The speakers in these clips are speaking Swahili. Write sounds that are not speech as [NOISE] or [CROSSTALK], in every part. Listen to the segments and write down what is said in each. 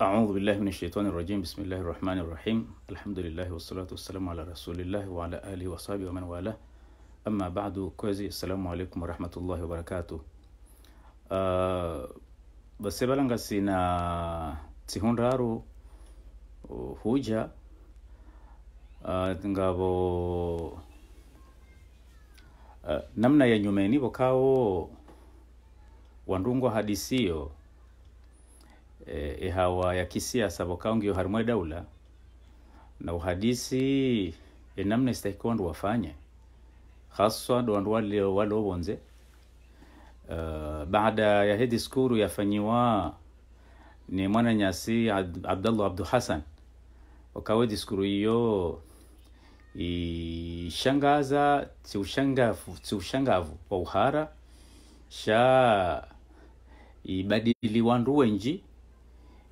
أعوذ بالله من الشيطان الرجيم بسم الله الرحمن الرحيم الحمد لله والصلاة والسلام على رسول الله وعلى آله وصحبه ومن والاه أما بعد kwezi assalamu alaikum warahmatullahi wabarakatuh uh, basebalanga sina tihunraru huja uh, ngabo uh, namna ya nyumeni vokawo wandungwa hadisiyo ehawa e ya kisiasa vakaongiwa harimwe daula na uhadisi enamna isitahiki wandu wafanye haswa wandu walovonze uh, e, baada ya hedi skuru yafanyiwa ni mwananyasi nyasi abdallah abdu hasan wakawe diskuru iyo ishangaza tiushangavu wa uhara sha ibadili wandu wenji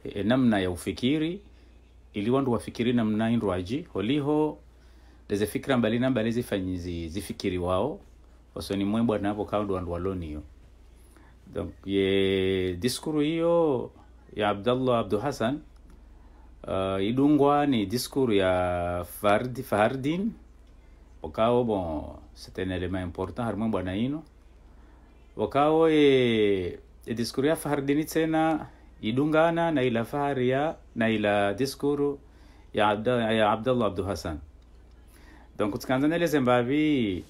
e, namna ya ufikiri ili wandu wafikiri namna indwaji holiho leze fikira mbali na mbali zifanyi zifikiri wao wasoni mwembwa navo kaundu wandu yo donc ye diskuru hiyo ya abdallah abdu hasan uh, idungwa ni diskuru ya Fardi fahardin wakao bon c'était un element important har bwana ino wakao e, e diskuru ya fahardin tena idungana na ila fahari ya na ila diskuru ya, Abda, ya abdallah abdu hasan donc tukaanza neleze mbavi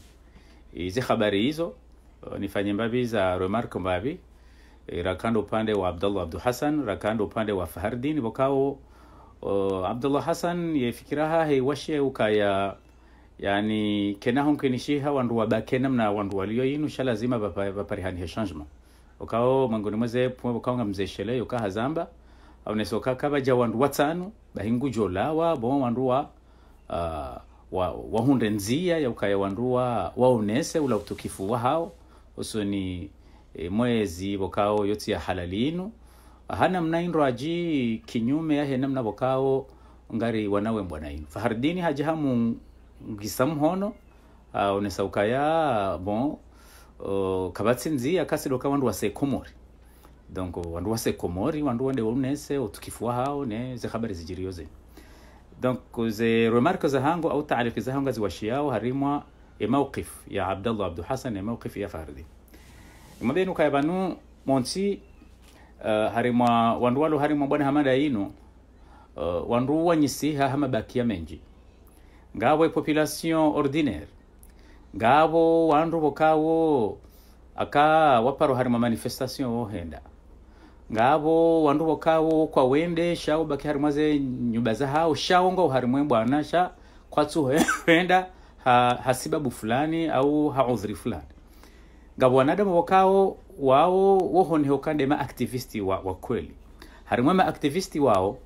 izi habari hizo nifanye mbavi za remarke mbavi e, rakando upande wa abdallah abdu hasan rakando upande wa fahardin bokao uh, Abdallah hasan yefikiraha heiwashe ukaya yani kenahonkenishiha wandu wabake namna wandu walioyinusha lazima vaparihanishe changement ukao mangoni mweze pumwe ukaonga mzeshele yoka hazamba aunesa kaba ja wandu bahingu jola wa bo wandu wa uh, wa wahunde nzia ukaya wandu wa waonese ula utukifu wa hao usoni e, mwezi vokao yoti ya halalinu hana mna mnaindo aji kinyume ya hena mna vokao ngari wanawe mbwana inu fahardini haji hamu ngisa mhono uh, unesa ukaya bon uh, kabatsinzi akasiroka wandu wase komori donc wandu wase komori wandu wande waunese utukifua hao ne ze habari zijirio zenu donc ze remarques za hango au taarifi zahango ziwashiyao harimwa e mawqif ya abdallah abdu hasan e mawqif ya fardi mabenu ka yabanu monsi uh, harimwa wandu walo harimwa bwana hamada ino uh, wandu wanyisi ha hama bakia menji ngawe population ordinaire ngabo wandu kawo aka waparo ma manifestation wohenda ngabo wanrobo kawo kwa wende shao baki hari maze nyuba za hao shao ngo mwe bwana sha kwatsu [LAUGHS] wenda ha, hasibabu fulani au haudhri fulani ngabo wanadamu wakao wao hokande ma activisti wa, wa kweli mwe ma activisti wao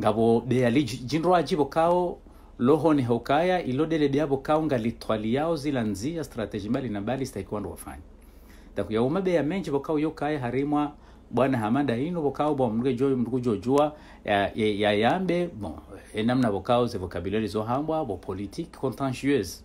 ngabo beali jinroaji bokao ni hokaya ilodele diabo kaunga yao zila nzia strategi mbali na bali staikwando wafanya taku ya menji vokao yokaya harimwa bwana hamada ino vokao bwa mruge jo mruge jojua ya, ya, ya yambe bon enamna vokao ze vocabulaire zo hambwa bo politique contentieuse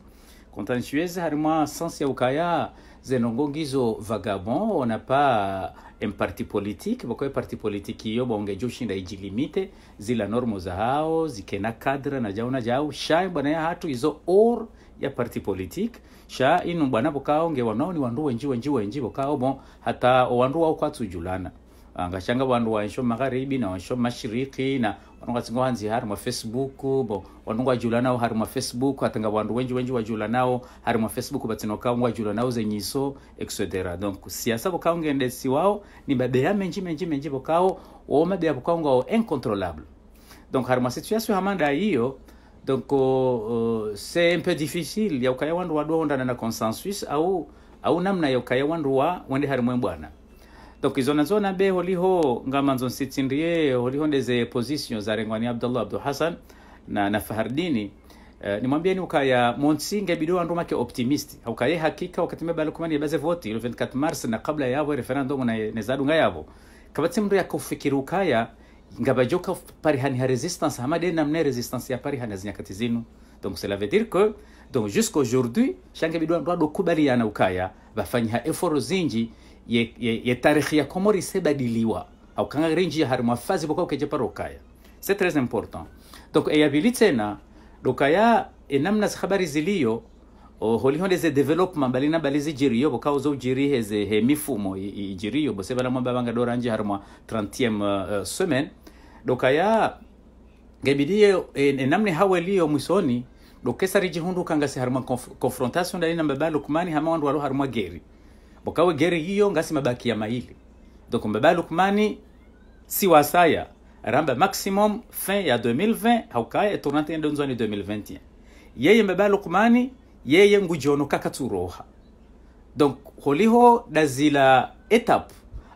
contentieuse harimwa sans ya ukaya zenongongizo vagabond on n'a pas un parti politique vakoye parti politiki hiyo baongeja ushinda ijilimite e zila normo za hao zikena kadra na jau na jau sha e bwana ya hatu izo or ya parti politique sha inu bwana bokao nge wanao ni wandu wenji wenji wenji bokao bon hata owandu wao tujulana angashanga vanhu wansho magharibi na wansho mashiriki na vanongatsinga wanzi hari mwa facebook bo vanonga wajula nao hari mwa facebook atanga vanhu wenji wenji wajula nao hari mwa facebook vatsinokaunga wajula nao zenyiso etc donc siasa vokaunga endesi wao ni mabeya menji menji menji vokao wo mabeya vokaunga wo incontrolable donc hari mwa situation hamanda hiyo donc uh, c'est un peu difficile yaukaya wandu wa ondana na consensus au au namna ya ukaya wandu wa wende hari mwembwana donc izona zona be holiho ngama nzonsitsindiye holiho ndeze position za rengwani abdullah abdu hasan na na fahardini Uh, eh, nimwambieni ukaya monsinge bidio andu make optimist ukaye hakika wakati mebala kumani baze voti ile 24 mars na kabla yavo referendum na nezadu nga yavo kabatsi mndu yakofikira ukaya ngabajoka parihani ha resistance hamade namne resistance ya parihani zinyakati zinu donc cela veut dire que donc jusqu'aujourd'hui shange bidio andu adokubaliana ukaya bafanya effort zinji ye, ye, ye ya como risebadiliwa aukang'ang'ire njia hari mwafazi voka ukejepa rokaya se très important donc eyavili tena rokaya enamna zihabari ziliyo holihonde ze development balina bali zijiriyo vokauza ujirihe ze he mifumo ijiriyo bose valamwamba vangadora dora hari mwa 30e uh, semaine dokaya ngebidiye enamne e haweliyo mwisoni dokesari rijihundu kangasi hari mwa conf confrontation dalina mbabalo kumani hama wandu walo hari mwa geri bokawe geri hiyo ngasi mabaki ya maili donc mbeba lukmani si wasaya ramba maximum fin ya 2020 haukaye etournante ende nzwani 2021 yeye mbeba lukmani yeye ngujono kaka turoha donc holiho dazila etap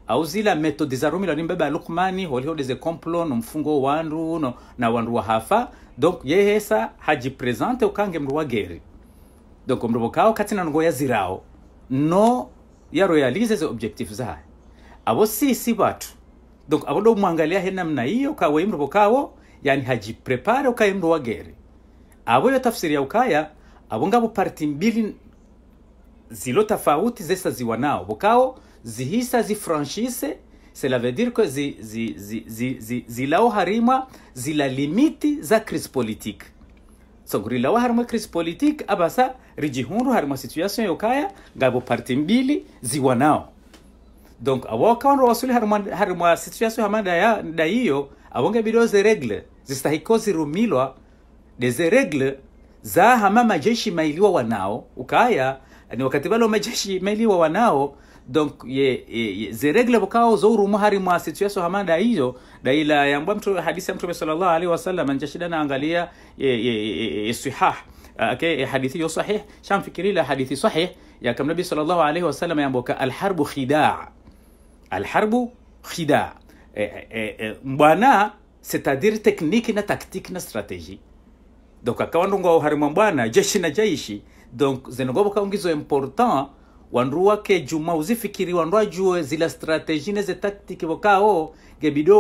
au zila metodi za rumila ni mbeba lukmani holiho deze komplo no mfungo wanru no, na wanru wa hafa donc haji hajipresente ukange mruwa wa geri donc mruwa bokao katina ngo zirao no yaroyalize ze objective zayo abo sisi batu donc abo do mwangalia he namna hiyo kawe imro kawo yani hajiprepare ukaye mro wagere abo yo tafsiri ya ukaya abo ngabo parti mbili zilo tofauti zesa ziwa nao bokao zihisa zifranchise cela veut dire que zi, zi, zi, zi, zi, zilao harimwa zila limiti za crise politique songuriraho harimo kirisi politiki abasa rigihundu harimo situyasiyo yokaya ngabo parti mbili ziwa nao donc abo kawanro wasuli harimo harimo hama daya dayiyo abonge biriho ze regle zistahiko zirumilwa ze regle za hama majeshi mailiwa wanao ukaya ni wakati balo majeshi mailiwa wanao donc ye, ye bokao zo zouru muhari mwasitio yesu hamanda hiyo ila yambwa mtu hadithi mtu sallallahu alaihi wasallam anjashida angalia ye, ye, ye, ye, sihah okay hadithi yo sahih sham fikiri la hadithi sahih ya kama nabi sallallahu alaihi wasallam yamboka alharbu khidaa alharbu khidaa e, e, e, mbwana c'est-à-dire technique na tactique na stratégie donc akawa ndongo harimwa mbwana jeshi na jeshi donc zenogoboka ngizo important wandu wake juma uzifikiri wandu ajuwe zila strategi neze taktiki wokao gebido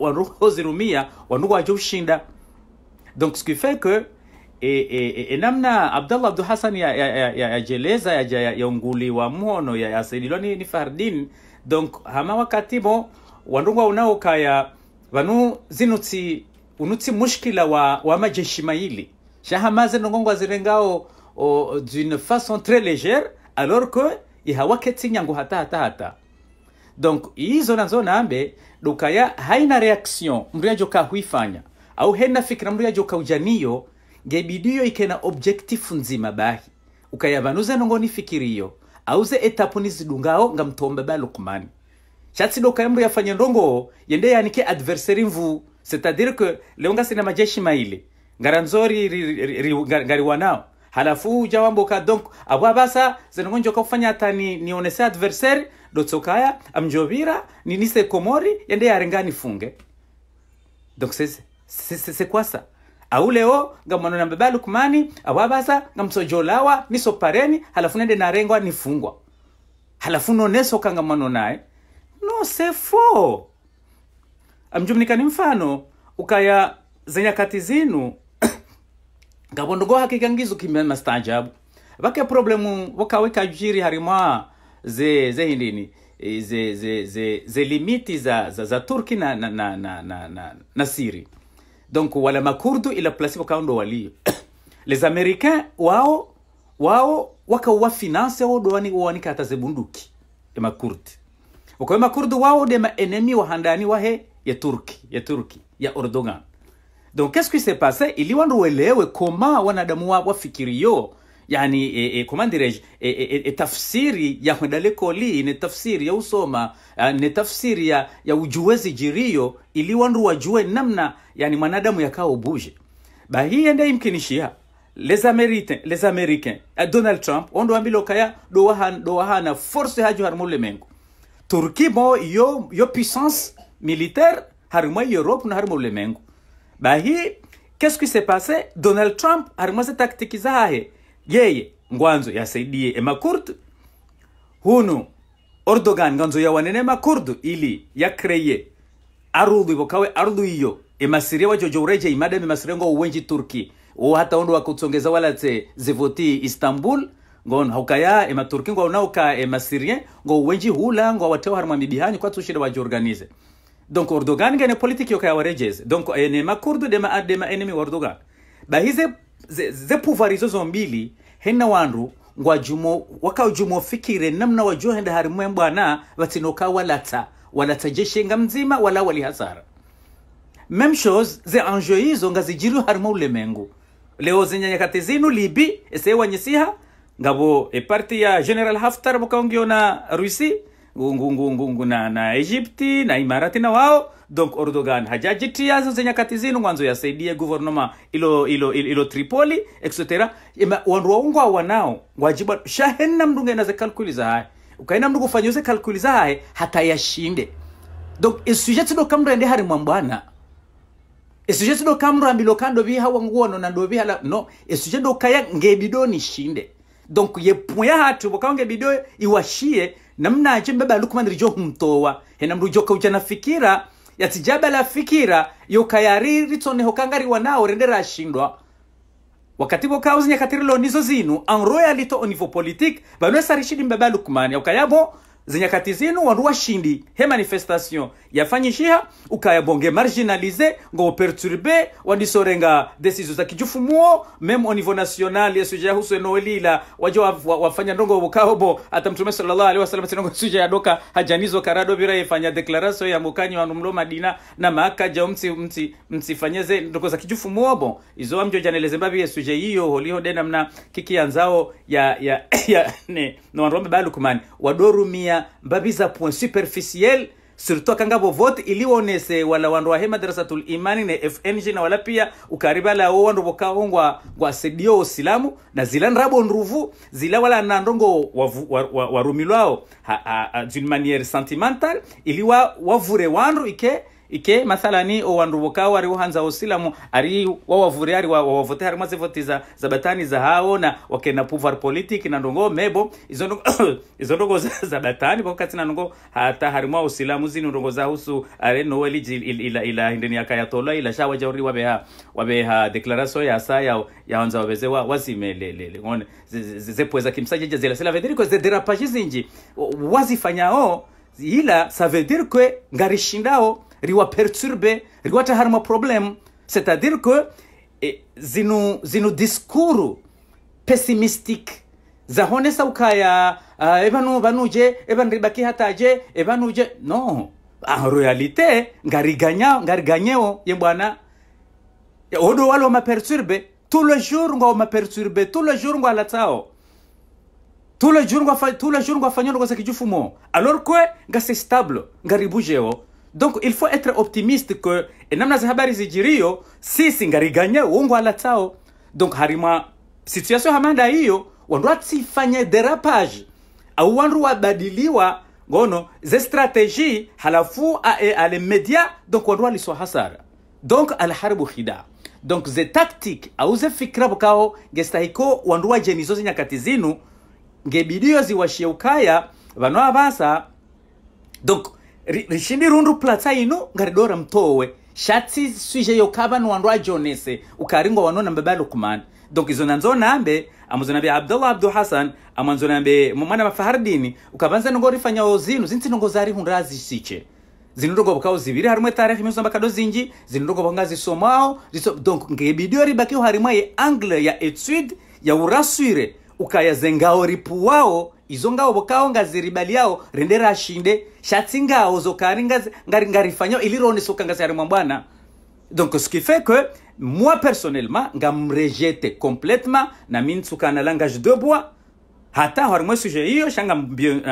wandu hozirumia wandu waje ushinda donc ce qui fait que e, e, e, e namna abdallah abdu hasan yajeleza ya, ya, ya, ya, ya, yaunguliwa muono yasaidilwa ya ni, ni fardin donc hama wakatimo wandungwa kaya vanu zinutsi unutsi mushkila wa, wa majeshi maili shahamaze nongongwa zirengao d'une façon très légère alors que ihawaketsinnya ngu hatahata hata hata donc izo nazo nambe dukaya haina reaction mndu yajo kahuifanya au hena fikira mndu yajo kaujaniyo ngebidiyo ikena objectif nzima bahi ukayavanuza nongoni fikiriyo auze etapu nizidungao nga mtombe ba lukmani chatsidoka mndu yafanya ndongo yende yanike adversary mvu c'est-à-dire que leonga sina majeshi maile ngaranzori ngariwanao halafu huja wamboka donc abwa basa zenongo njoka kufanya hata ni, onese adversaire dotsokaya amjovira nise komori yende yarenga funge donc c'est quoi ça au leo ngamwano na mbeba lukmani abwa basa ngamsojolawa pareni halafu nende narengwa nifungwa halafu nonesoka ngamwano naye no c'est faux amjumnikani mfano ukaya zenyakati zinu ngabona ubwo hakigangiza ukimema sitaajabu problemu wakaweka jiri harima ze ze hindini e, ze ze ze ze limiti za za, za turki na na na na na, na, na siri donc wala makurdu ila plasi wakaundo walio [COUGHS] les américains wao wao wakawa finance wao dowani wani kata ze bunduki ya makurdi wakawa makurdu wao de ma enemy wa he ya turki ya turki ya erdogan donc qu'est-ce qui s'est passé ili wandu uelewe koma wanadamu wa wafikirio yani e, e, comment dirais-je e, e, e, e, tafsiri ya kwendale koli ni tafsiri ya usoma uh, ni tafsiri ya, ya ujuwezi jirio ili wandu wajue namna yani mwanadamu ba hii ende imkinishia les américains les américains uh, donald trump ondo ambilo kaya dowahan dowahana force haju har mulemengu turki mo yo yo puissance militaire har mo europe na har mulemengu Bah hii qu'est-ce qui s'est passé? Donald Trump alimaze taktiki zahe yeye ngwanzo yasaidie emakurdu hunu Erdogan nganzo yawanene makurdu ili ya yakreye arudhu ivokawe arudhu iyo emasiria jojo ureje imadami masiria ngo uwenji Turki o hata ondo wakutsongeza wala tse zivoti Istanbul ngon haukaya ematurki ngo unauka emasirien ngo uwenji hula ngo watewa harumwa mibihanyi kwa tushida wajiorganize donc erdogan ngene politique yoka kaya wa rejes donc ene eh, makurdu dema adde ma enemy wa erdogan ba hize ze, ze pouvoir izo zo mbili hena wandu ngwa jumo waka jumo fikire namna wa wajua henda harimwe bwana watinoka walata walata jeshenga mzima wala wali hasara même chose ze enjeu hizo ngazijiru harimo ulemengu leo zinyanyakati zinu libi ese esewanyisiha ngabo e parti ya general haftar mukaongiona rusi ngungu ngungu na na egypti na imarati na wao donc ordogan hajajitia zizo zenyakati zinu mwanzo yasaidie guvernoma ilo ilo ilo tripoli etc wandu waungwa wanao wajiba shahen shahenna mndunga inaze kalkuli za hai ukaina mndu kufanya uze kalkuli za hai hata yashinde donc esuje tido kamndu ende hari mwambwana esuje tido kamndu ambilo kando bi hawa biha no na ndo bi hala no esuje kaya ngebidoni shinde donc ye point hatu bokange bido iwashie namna je mbeba lukman rijo mrujo henamrujoka ujana fikira la fikira yokayari ritone hokangari wanao rendera ashindwa wakati vokauzi kauzi rilo nizo zinu anroya lito onivo politique rishidi mbeba lukman yokayavo zinyakati zinu wandu washindi he manifestation yafanyishiha ukayabonge marginalize ngo operturbe wandisorenga desizo za kijufumuo meme au niveau national yesuja huswe noelila waje wafanya ndongo bukahobo hata mtume sallallahu alaihi wasallam tinongo suja yadoka hajanizo karado bira yefanya declaration ya mukanyi wanu mlo madina na makaja mti mti msifanyeze ndongo za kijufumuo bo izo amjo janeleze mbabi yesuja hiyo holiho dena mna kiki yanzao ya ya [COUGHS] ya ne no wanrombe balukman wadoru mia babiza point superficiel surtout akanga vovote iliwonese wala wandu wahe darasatul imani ne fng na wala pia la wo wandu vokaho ngwa sedio silamu na zila nrabo nruvu zila wala nandongo warumilwao wa, wa, wa, wa d'une manière sentimentale ili wa, wavure wandu ike ike mathalani owandu wokawo ari uhanza osilamu ari wawavuri ari wawavote harimwa zivoti za, za batani za hawo na wakena pouvoir politique na ndongo mebo izo ndongo, [COUGHS] za, zabatani batani pakokatsi na ndongo hata harimwa osilamu zini ndongo zahusu are noeliji ila, ila hindeni yakayatola ila shawa jauri wabeha wabeha declaration ya sa ya yaonza wabeze wa, wazimelelele ngone zepweza kimsajeja zela sila vediriko zederapage zinji wazifanyao ila ça veut dire que ngarishindao riwaperturbe riwata harma problem c'est à dire que e, zinu zinu diskuru pessimistique zahonesa ukaya uh, ebanu banuje ribaki hataje ebanuje no en réalité ngariganya ngariganyeo ye bwana odo walo maperturbe tout le jour ngo maperturbe tout le jour ngo alatsao tous les jours tous les jours va faire sekijufumo alors que c'est stable nga donc il faut être optimiste que e namna za si zijirio sisi ngariganya uongo ala tao donc harima situation hamanda hiyo wandu atsifanye derapage au wandu wabadiliwa ngono ze strategie halafu e ale médias, donc wandu aliswa hasara donc alharbu khida donc ze tactique au ze fikra bukao gestahiko wandu wajenizo zinyakati zinu ngebidiozi washiyeukaya vano avasa donc rishindi rundu plata ino ngaridora mtowe shatsi swije yoka vanu wandu jonese ukaringo wanona mbebalo kumana donc izo nanzo nambe amuzona nambe abdullah abdul hasan amanzo nambe mwana wa fahardini ukavanza nongo rifanya ozinu zinsi nongo zari hunrazi siche zinundogo bukao zibiri harimwe tarehe imwe samba kado zinji zinundogo banga somao ziso, donc ngebidio ribaki harimwe angle ya etude ya uraswire ukayazengawo ripu wawo izo ngawo bokawo ngaziribalyawo rende rashinde shatsi ngawo zokari ngarifanyawo ilironesoka ngazaremwa bwana donc ce qui fait que moi personnellement nga mrejete complètement nami ntsukana langage de bois hata harimwe suje hiyo shanga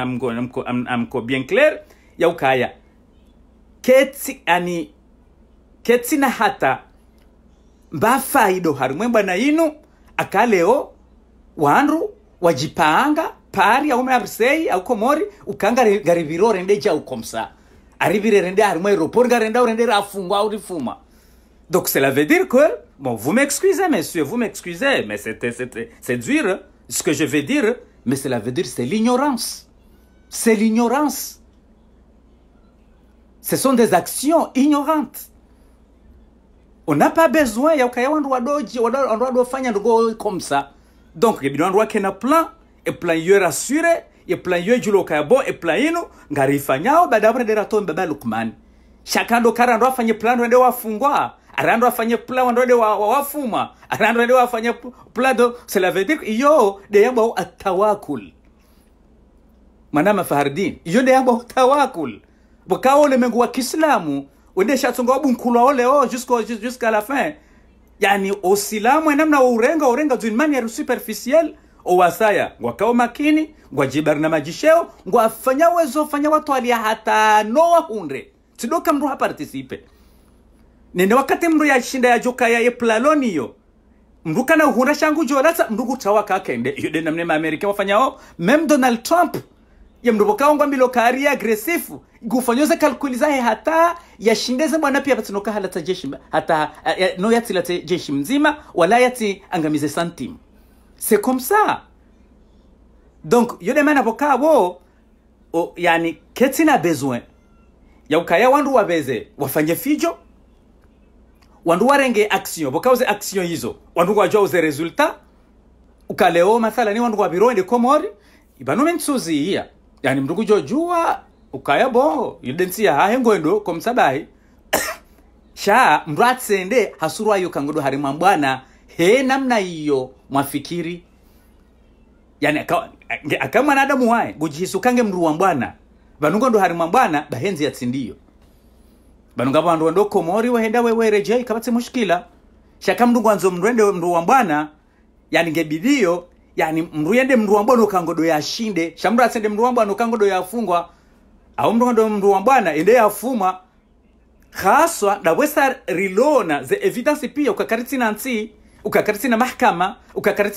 amko, amko, amko bien clair ya ukaya ketsi ani ketsi na hata mbafaido harimwe bwana inu akaleo wandu wajipanga pari aume abrisei aukomori Ukanga, orende jaukomsa arrivire rende harimo aéroport garenda orendere afungwa aurifuma donc cela veut dire que bon vous m'excusez messieurs vous m'excusez mais c'était c'est dur hein. ce que je veux dire mais cela veut dire c'est l'ignorance c'est l'ignorance ce sont des actions ignorantes on n'a pas besoin yaukaya wandu wadoji wandu wadofanya comme ça. donc yebino andu akena plan eplan yo rasure eplan yo ejuloka yabo eplan ino ngarifanyao baada avrendera tombe ba lukmani shakando kara ndo afanye plan wende wafungwa arando afanye plan wando de wafuma arando de wafanye plan do cela veut dire yo de yabo atawakul manama fahardin yo de yabo tawakul bokao le mengu wa Kiislamu wende shatsongo bunkulwa ole o oh, jusqu'à jusqu'à la fin yani osilamu namna urenga urenga zinmani ya superficiel owasaya ngwakao makini ngwajibaru na majisheo ngwafanya wezofanya watu alia hatano wahunre tidoka mru hapartisipe nene wakati mru yashinda joka ya eplalonio mru kana uhunda shangu jolatsa mru kutawa kakende iyo denamne maamerika wafanyao mem donald trump ya yamndobokaho ngwa mbilo kari agresifu gufanyoze kalkuliza he hata ya yashindeze mwana pia patinoka halata jeshi hata uh, no yati late jeshi mzima wala yati angamize santim se comme ça donc yode mana boka wo o, yani keti na bezwe ya ukaya wandu wa beze wafanye fijo wandu warenge boka uze action hizo wandu wajua uze rezulta ukaleo mathala ni wandu wa wabiroende komori ibanume ntsuziiya yani mndu kujojua ukaya bongo yudensiya hahengwendo komsabayi [COUGHS] sha mndu atsende hasurwayo kangodo hari mwambwana he namna iyo mwafikiri yani akamwanadamu waye gujihisukange mndu wa mbwana vanunga ndo hari mwambwana bahenzi yatsindiyo vanunga vandu wando komori wahenda wewerejei kavatse mushkila shaka mndu gwanzo mndu mndu wa mbwana yani ngebidiyo yani mruyende mruwambwana ukangodo yashinde shamra asende mruwambwana ukangodo yafungwa au mruwando mruwambwana ende yafuma haswa wesa rilona ze evidence pia ukakaritina nsi ukakaritina mahkama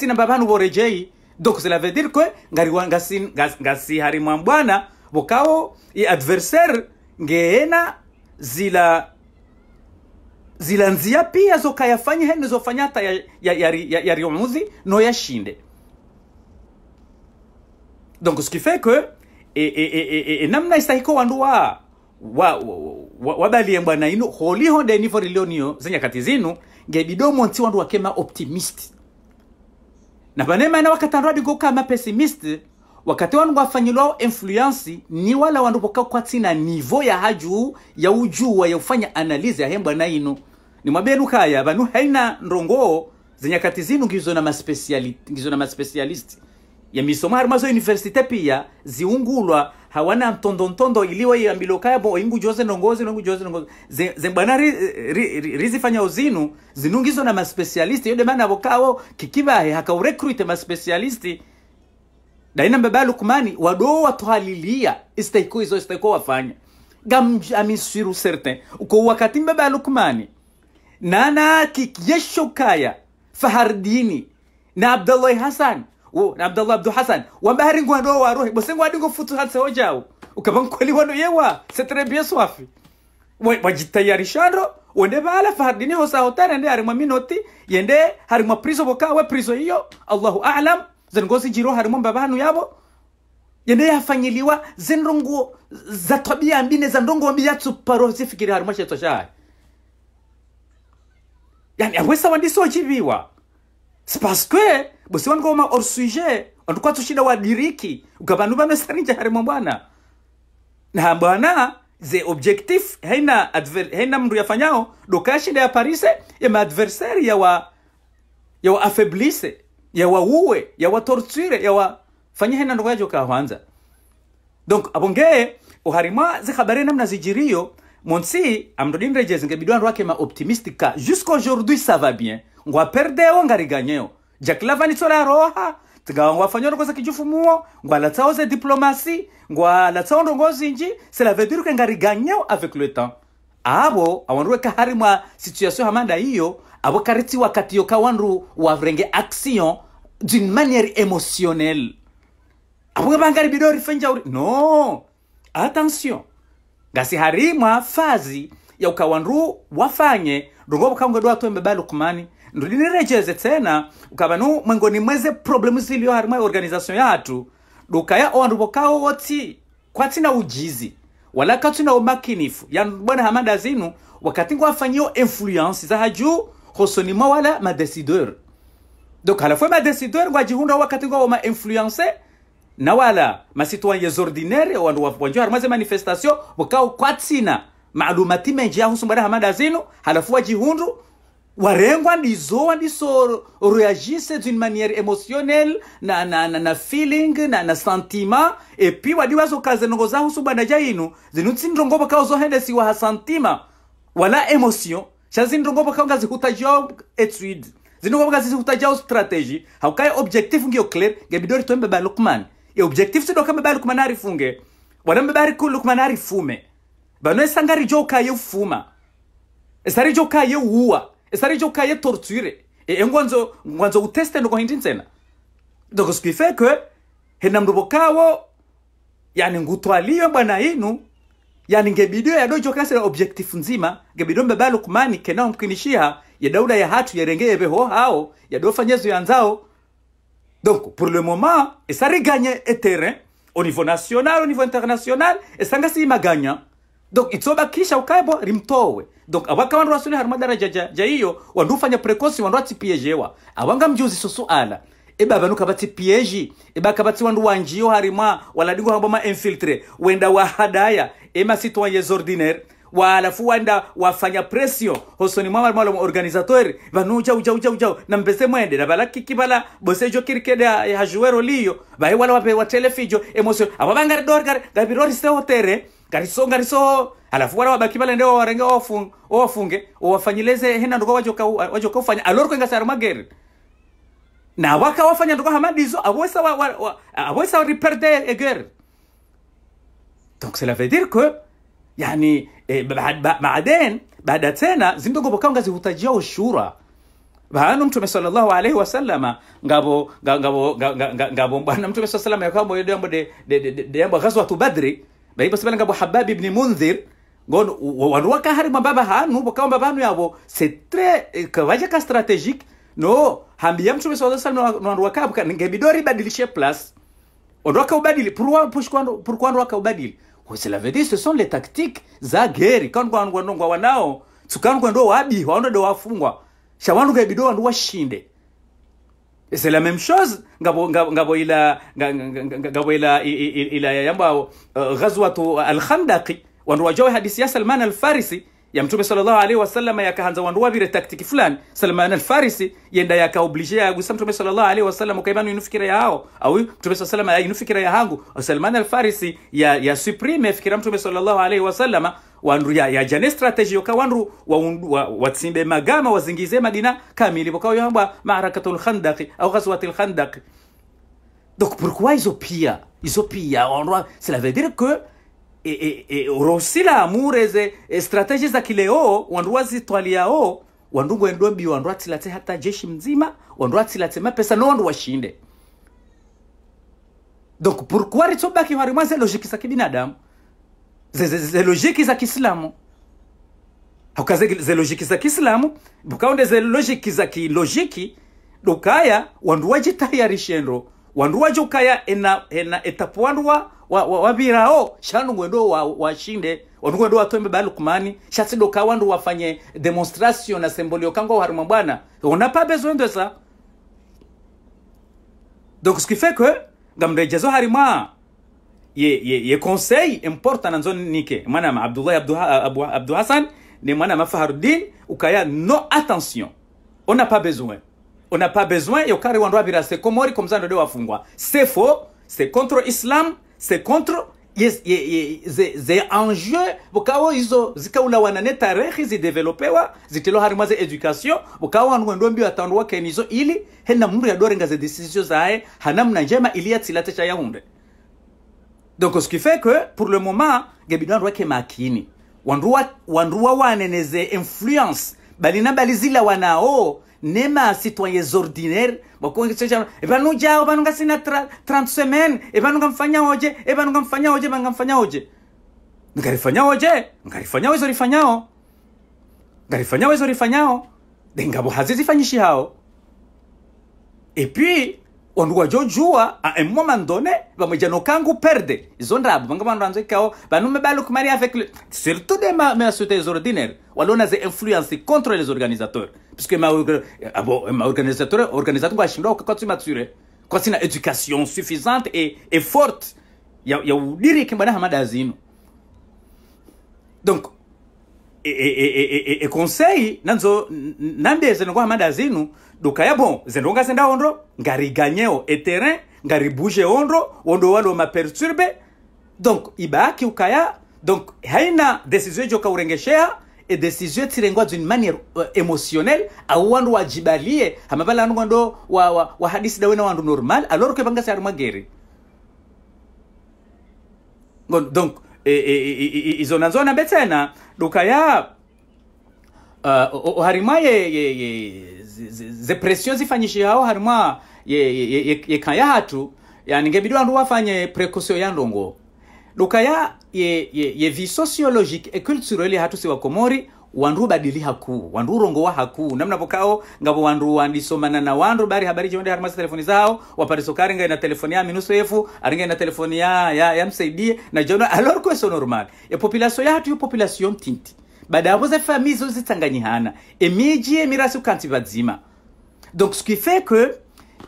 na babanu borejei donc cela veut dire que ngariwa ngasi ngasi hari mwambwana bokawo i adversaire ngeena zila zilanzia pia zokayafanya hene zofanya hata yariumuzi ya, ya, ya, ya, ya, ya, ya, ya, ya, no yashinde donc ce qui fait que et et et et et et wandu wa wa, wa, wa wabalie bwana inu holiho denifo rilionio zenyakati zinu ngedidomo nti wandu wakema optimist na vanemana wakatandwa digo kama pessimist wakati wanu wafanyilwao influence ni wala wandu poka kwatina nivo ya haju ya ujuwa ya ufanya analize yahe bwana inu nimwambenu kaya vanu haina ndongoo zenyakati zinu ngizo na maspecialist ngizo na maspesialisti yamisomo harimo zo universite pia ziungulwa hawana ntondontondo iliwa yambilokabo ingu jose nongozi nongu jose nongozi zembwana ri, ri, ri, rizifanya uzinu zinungizo na maspecialisti yode mana vokao kikivahe hakaurekrute maspecialisti daina mbebaya lukumani wadoo watwalilia istaiko izo istaiko wafanya gamjamisiru certain uko wakati mbebaya lukumani nana kikyesho kaya fahardini na abdallahi hasani wo na abdallah abdu hasan wamba hari ngo ndo warohe bose ngo adingo futu hatse hojawo ukaba nkweli wano yewa setre bien swafi wajitayarishando wende bala fahardini hosa hotana ndi harimwa minoti yende harimwa boka we priso iyo allahu a'lam zengozi jiro harimwa mbabanu yabo yende ya yafanyiliwa zenrongo za tabia mbine za ndongo mbiyatsu paro zifikiri harimwa sheto shaye yani awesa wandiso chibiwa c'est parce que bosi wangu bosiwani koma orusije ontu kwatsuxida wadiriki ukavanhu vanosarinja harimo bwana na bwana ze objectif haina adver, haina mndu yafanyao wa uwe ya wa torture ya wa fanya haina ndoko yajo kaanza donc abonge uharima ze zihabari namna zijirio monsi amndodinrejezi ngebidwandu rwake ma optimistica jusqu'aujourd'hui ça va bien ngwa ngwaperdewo ngariganyeyo jakila vanitsola ya roha ngwa kijufu muo ngwa la tsao ze diplomasi ngwa la tsao ndongo zinji cela veut dire que ngariganyewo avec le temps abo avo ka hari mwa situation hamanda iyo avo wakati yo ka wanru vrenge action d'une manière émotionnelle abo bidori vangaribidori uri no attention ngasi hari mwa fazi ya ukawanru wafanye ndongo ka ngwa do vukangwedwa twembe kumani ndo nirejeze tena ukava no mwengoni mweze problemu ziliyo harimo organization yatu dukaya owanduvokaho woti kwatina ujizi wala katina umakinifu yanubona hamada zinu wakati ngwafanyiyo influence za haju hosonimo wala madesideur donc halafue madesideur ngwajihunda wakati ngwawoma influence na wala masitoyens ordinaire wandu wanjo harimo ze manifestation vokaho kwatina maalumati menji yahusumbona hamada zinu halafu wajihundu warengwa ndizowa ndiso réagisse d'une manière émotionnelle na, na, na, na feeling na, na sentiment epi wadi wazokaza nongo zahu subana jainu zinu tsindrongobo kao si ha sentiment wala émotion sha zindrongobo kao ngazihutajao etude zinongobo ngazihutajao stratégie hakai objectif ngiyo clair gebidori tombe ba lukman e objectif kama ba lukman arifunge wala mbebari lukman arifume banoesangarijo ukaye ufuma esarijo ukaye uwa sari jo kaye torture e, e ngwanzo ngwanzo uteste ndoko hindi nzena ndoko sikuife ke hena mrubo kawo yani ngutwaliwe bwana inu yani ngebidio ya dojo kasira objective nzima ngebidio mbeba lukmani kenao mkinishia ya dauda ya hatu ya rengeye beho hao ya dofanyezo ya nzao donc pour le moment esari gagne etere au niveau national au niveau international esanga si maganya donc itsobakisha ukaebo rimtowe donc awaka wandu wasuli harima daraja ja, ja iyo wandufanya prekosi wandu watipiejewa awanga mjuzi susu ala eba vanuka vati pieji eba kavatsi wandu wanjiyo harima waladingo hamba ma infiltre wenda wahadaya ema citoyens ordinaire alafu wanda wafanya presio hosoni mwamalimu organisatori vanu uja uja uja uja na mpese mwende na vala kikivala bosejo kirikede hajuero liyo vae wala wape watelefijo emosio awavangare dorgare gavirorisehotere ngariso ngariso alafu wala wabaki pale ndio warenga wafunge wafunge owafanyileze hena ndoko wajoka wajoka ufanya alorko inga sar magere na waka wafanya ndo hamadizo awesa wa, wa, awesa reperde eger donc cela veut dire que yani eh, baadaen baada tena zindogo boka ngazi ngazihutajia ushura bano mtume sallallahu alaihi wasallama ngabo ngabo ngabo ngabo bwana mtume sallallahu alaihi wasallam yakabo yambo de de de, de, de, de badri naibo sibalanga bo habab ibn munzir gon wanuwa kahari mababa hanu bokamba banu yabo c'est très kawaja ka stratégique no hambia mtume sallallahu alaihi wasallam nwanduwa kabuka ngebidori badilishe place ondoka ubadili pourquoi pourquoi ondoka ubadili cela la vérité ce sont les tactiques za guerre ngwa wanao tsukanungwa ndo wabi wa ndo wafungwa shawandu ngebido wandu washinde Et c'est la même chose. Gaboila gaboila ila yamba euh, ghazwatu al-Khandaqi. Wanruajawi hadisi ya Salman al-Farisi ya mtume sallallahu alaihi wasallam yakahanza wanduwa vile taktiki fulani salman alfarisi yenda yakaoblige yagusa mtume sallallahu alaihi wasallam kaimanu inu fikira ya au mtume sallallahu alaihi inu inufikira ya hangu salman alfarisi ya ya supreme fikira mtume sallallahu alaihi wasallam wandu ya, ya jane strategy yoka wandu wa, watsimbe magama wazingize madina kamili bokao yamba maharakatul khandaq au ghazwatul khandaq donc pourquoi ils ont pia ils ont pia cela veut dire que e, e, e, rosila amureze e, strateji za kileo wandu wazitwaliao wandu ngwendobi wandu atilate hata jeshi mzima wandu atilate mapesa no wandu washinde donc pourquoi ritsobaki harimwa ze logique za kibinadamu ze logiki za kiislamu haukaze ze logiki za kiislamu bukaonde ze logiki za kilogiki dokaya wandu wajitayarishendo wandu wajokaya ena, ena etapu wandu wa wavira wa, wa washinde oh, wa watombe bali kumani wandu wafanye demonstration na sembolio kango haruma bwana ona a besoin de ça donc ce qui fait que eh? ngamrejezo harima ye ye ye conseil important nzo nike mwanama abdullahi abduha, abu, abdu hasan ni ma fahruddin ukaya no attention on n'a pas besoin on n'a pas besoin yokari wandu abira sekomori komzando de wafungwa c'est faux c'est contre islam c'est contre ze enjeu bukawo izo zikaulawanane tarehe zidevelopewa zitiloharima ze education bukawo anu wendo mbio atandwa kenizo ili hena mumri yadorenga ze decision zae hanamna njema ili yatsilate cha yahunde donc ce qui fait que pour le moment gebido wake makini wanruwa wanruwa waneneze influence balina balizila wanao nema citoyens ordinaires bakongesha ebanu jao banunga sina 30 semaine ebanunga mfanya oje ebanunga mfanya oje banga mfanya oje ngarifanya oje ngarifanya wezo rifanyao ngarifanya wezo rifanyao dengabo hazizifanyishi hao et jojua a un moment donné bamwija nokangu perde ils ont banga bandu anzo ikao banume balukmari avec le... surtout des ma, ma des ordinaires walona ze influence contre les organisateurs parce que ma, abo, ah ma organisateur organisateur matures, quand ils ont une éducation suffisante et, et forte ya ya udirike mbana hamada azino donc conseil, nanzo nambeze nokuhamanda zinu gari bom zendonga terrain, gari bouge ngaribuje ondo ondo ma perturbe, donc ibaki ukaya donc haina desizio et edesizio tirengwa d'une manière euh, émotionnelle à wando wajibalie amabala anu wa, wa, wa hadisi dawena wandu normal alors banga bangasi arimwa geri donc izo nazo duka dukaya uh, harima ye, ye, ye pression zifanyishi hao harimwa kaya hatu yani ngebidi andu wafanye precaution ya ndongo dukaya ye, ye, ye vi sociologique et culturel hatu siwakomori wanru badili hakuu wandu urongowa hakuu namna pokao ngabo wanru wandisomana na wanru bari habari jonde harimasi telefoni zao wapare waparisokari ngai na telefoni ya minuso yefu aringai na telefoni ya, ya, ya msaidie na jono alor kweso normal epopulasio yatu yo populasio mtinti badapo za famille zo e miji e emirasi kanti vadzima donc ce qui fait que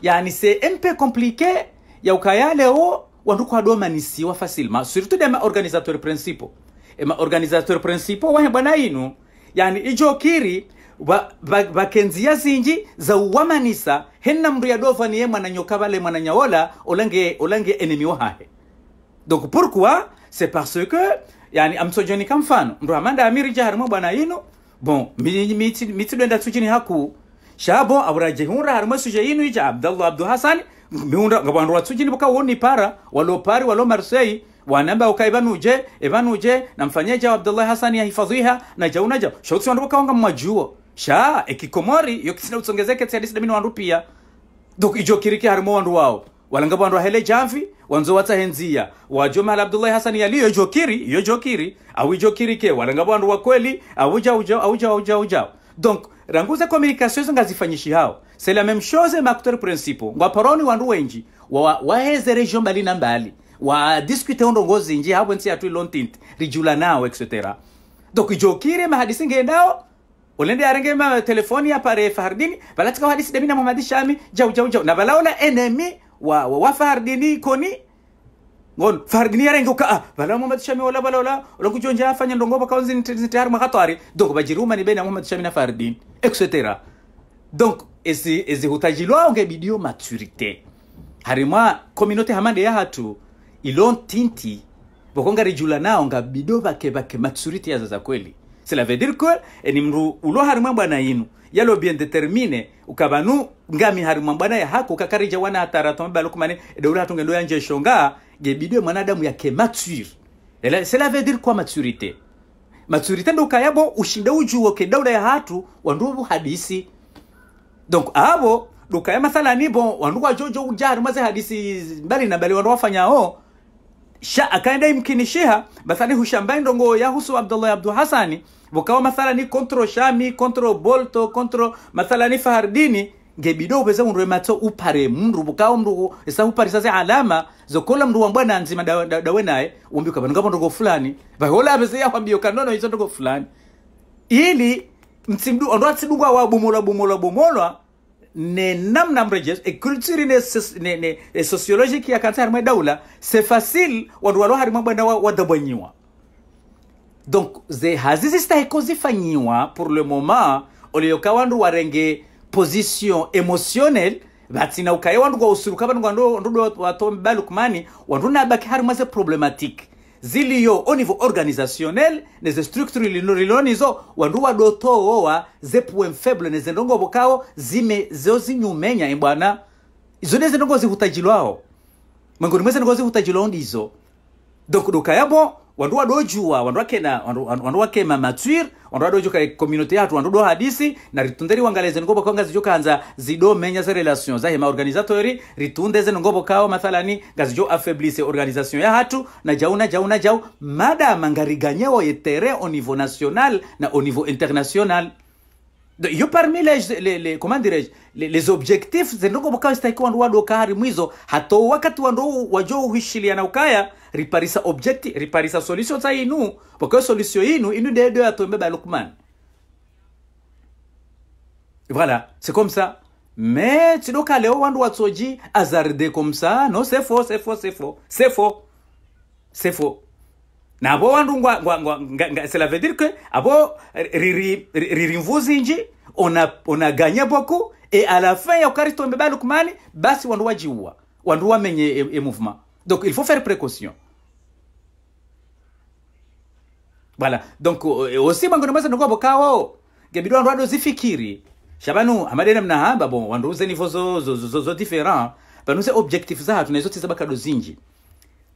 yani c'est un peu compliqué ya ukaya leo wanru kwa wandu kwadomanisiwa facilement surtout des organisateurs principaux et ma organisateur principaux wa bwana inu yani ijo kiri bakenzia ba, ba zinji za uwamanisa henna mndu yadofa niye mwananyoka vale mwananyawola olange olange enemi wahahe donc pourquoi c'est parce que yani amsojoni ka mfano mndu amanda amiri jaharimwe bwana ino bon mitsidwenda tsuchini haku shabo aurajehunra harimwe suje inu ija abdallah abdu hasani miunda ngabwandu buka woni para walopari walo marsei wanamba ukaibanuje ebanuje Hassan ya hifadhiha na jauna najau shauti wandu bakawanga mwajuo sha ekikomori yo kisina utsongezeke tsiadisida mini wandu pia dok ijo kiriki harimo wandu wao walanga bandu hele javi wanzo henzia wajo mahala abdullahi hasani yali iyo jokiri iyo jokiri au kirike walanga bandu wa kweli au auja uja auja uja uja donc ranguza communication izo ngazifanyishi hao c'est la même chose ma acteur principal ngwaparoni wandu wenji wa, wa region mbali na mbali wadiscute ondongozi nje habwe nsi yathu tint rijula nawo etc donc jokire mahadisi ngendao olende arenge ma telefoni ya pare fahardini balatika hadisi damina muhamadi shami jau jau jau na balaona enemy wa wa, wa fahardini koni ngon fahardini arenge ka ah, bala muhamadi shami wala bala wala wala kujonja afanya ndongo ba kaunzi nitayari makhatari donc bajiruma ni bena muhamadi shami na fahardini etc donc ezi ezi hutajilwa onge bidio maturite harima communauté hamande ya hatu ilon tinti bokonga rijula nao nga bido bake bake maturity yaza za kweli cela veut dire que eni eh, mru ulo harimwa bwana yinu yalo bien determine ukabanu ngami harimwa bwana ya hako kakarija wana atara hatara tombe balokumane edoula eh, hatunge ndo yanje shonga ge bidwe mwanadamu ya ke mature eh, cela veut dire quoi maturité maturité ndo kayabo ushinda wo ke daula ya hatu wanduvu hadisi donc abo dukaya mathalani bon wandu jojo ujari maze hadisi mbali na mbali wandu wafanyao sha akaenda imkinishiha bathani hushambani ndongo ya husu abdullah abdu hasani vokawa mathalani kontro shami kontro bolto kontro mathalani fahardini ngebido upeza undu ematso upare mndu vukawa mndu esa upare sase alama zokola mndu wambwana nzima dawe, dawe naye umbi ukavanu kapo ndongo fulani vahola apesa yahwambio kanono hizo ndongo fulani ili mtsimdu ndo atsidungwa wabomolwa bomolwa bomolwa ni namna mrejeo e culture ne, ne, ne e sociologique ya kata harma daula se facile wandu walo harima bwana wadhabanyiwa donc ze hazizi stahi kozifanyiwa pour le moment olioka wandu warenge position émotionnelle batina ukaye wandu kwa usuruka bandu wandu ndudu watombali kumani wandu nabaki harima ze problematique ziliyo au niveau organisationnel neze structure lilonizo wandu wadotowowa zepuwe mfeble neze ndongo bokao zime zo zinyumenya imbwana eh, izo neze ndongo zihutajilwao mwengoni mweze ndongo zihutajilwao ndizo donc dokayabo wandu wadojuwa wandu wakena wandu wakema matwir wandu wadojuka komunote yatu wandu dohadisi na ritunderi wangaleze ngobo kanga anza zido menya za relasyon za hema organizatori ritundeze ngobo kao mathalani gazijo afeblise organizasyon ya hatu na jau na jau na jau mada mangariganyewo yetere au niveau national na au internasyonal international yo parmi les, les, les comment dirais-je les, les objectifs zendogo bokawa staki wandu wadokahari mwizo hato wakati wandu wajo uhishiliana ukaya riparisa objecti riparisa solution ta inu que solution inu inu des de atombe ba Lukman voilà c'est comme ça mais tu tidoka leo wandu soji, azarde comme ça non c'est faux c'est faux c'est faux c'est faux c'est faux nabo wandu ngwa ngwa, nga, cela veut dire que abo riri vous inji, on a on a gagné beaucoup et à la fin ya ukaritombe ba Lukman basi wandu wajiwa wandu menye e, e mouvement donc il faut faire précaution voilà donc aussi, e, ngono un ngabidi wanthu ade uzifikiri chapano amadera mnahamba ah, de wanthu uze nivo nous un objectif za, peu de zinji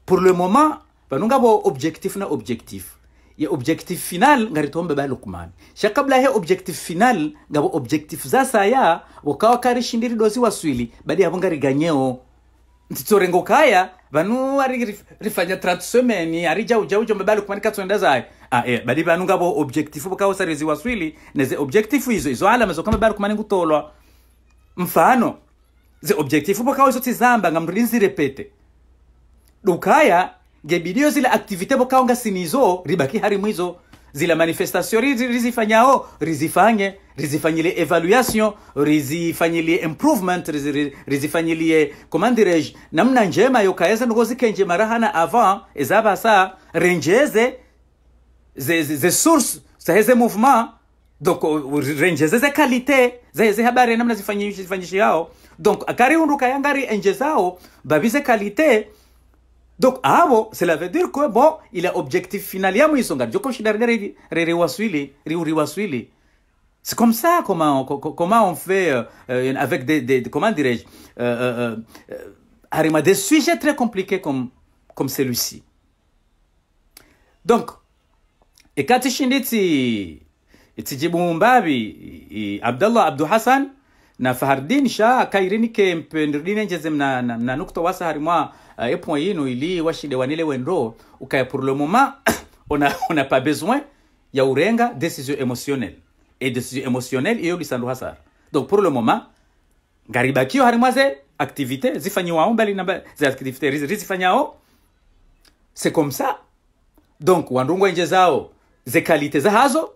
pour le moment panungapo objectif na objectif ya objectif final ngari tombe ba lukman shakabla he objectif final gabo objectif un kari shindiri dozi waswili badi nditsore ngokaya vanu ari rifanya tradusemeni ari jau jau jombe bali kumanika tsonda zayo ah, eh, badi vanu ngavo objectifu vokausareziwa swili neze objektifu izo izo alama zokamba bali kumani ngutolwa mfano ze objectifu vokauzo tizamba nga mndu linzirepete dukaya ngebidiyo zile aktivite activite vokaonga sinizo ribaki harimu harimwizo zila manifestation rizifanyao rizifanye rizifanyilie evaluation rizifanyilie improvement rizifanyilie komandirege namna njema yokaeza niko zikenje marahana avant ezaba sa renjeze ze, ze, source saheze mouvement donc renjeze ze kalite zaheze habari namna zifanyishiao donc akari hunduka yangari enje zao babize kalite donc bon, cela veut dire que bon il a objectif finali ya mwiso ngalijo shida rine ririwaswili Riwaswili. c'est comme ça comment comment on fait euh, euh avec des, des comment dirais-je euh, euh, euh, euh des sujets très compliqués comme comme celui-ci donc ikati shinditi itijibu mbabi abdallah Abdou hassan na fahardin sha kairini ke mpendrine njeze mna, na, na nukta wasa harimwa uh, eh, epo yino ili washide wanile wendo ukaya pour le moment [COUGHS] on n'a pas besoin ya urenga décision émotionnelle et décision émotionnelle iyo lisando hasara donc pour le moment ngaribakio harimwa ze activité zifanyiwao ombali na ze activité rizifanyao c'est comme ça donc wandungwa njezao ze qualité za hazo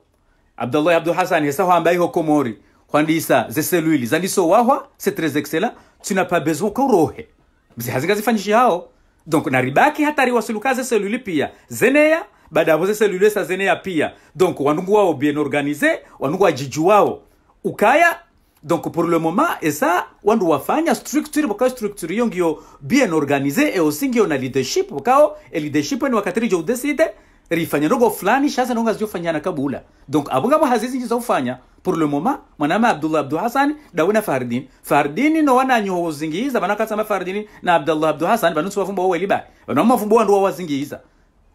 abdallah abdul hasan ho ambaye ho komori hwandisa zeseluili zandiso wahwa c'est très excellent tu n'as pas besoin kaurohe mzihazingazifanyishi hao donc naribaki hatari wasuluka zeseluili pia zeneya baada yapo zeseluili esa zeneya pia donc wanungu wao bien organise wanungu wajiju wao ukaya donc pour le moment esa wandu wafanya structure pokao structure iyo ngiyo bien organise eosi ngiyo na leadership pokao leadership ni wakatirijo udeside rifanya nogo fulani shaza nonga ziofanyana kabula donc abunga ngabo hazizi zofanya pour le moment mwanama abdullah Abdul hasan dawina fardin fardin no wana nyoho zingiza ma fardin na abdullah abdu hasan banutsu bafumbo weli ba banoma fumbo ndo wazingiza